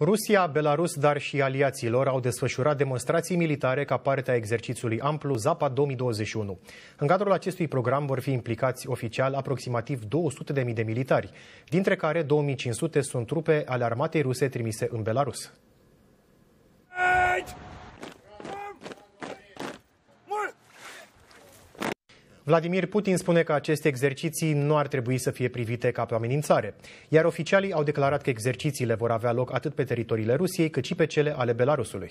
Rusia, Belarus, dar și aliații lor au desfășurat demonstrații militare ca parte a exercițiului amplu Zapa 2021. În cadrul acestui program vor fi implicați oficial aproximativ 200.000 de militari, dintre care 2500 sunt trupe ale armatei ruse trimise în Belarus. Vladimir Putin spune că aceste exerciții nu ar trebui să fie privite ca pe o amenințare, iar oficialii au declarat că exercițiile vor avea loc atât pe teritoriile Rusiei, cât și pe cele ale Belarusului.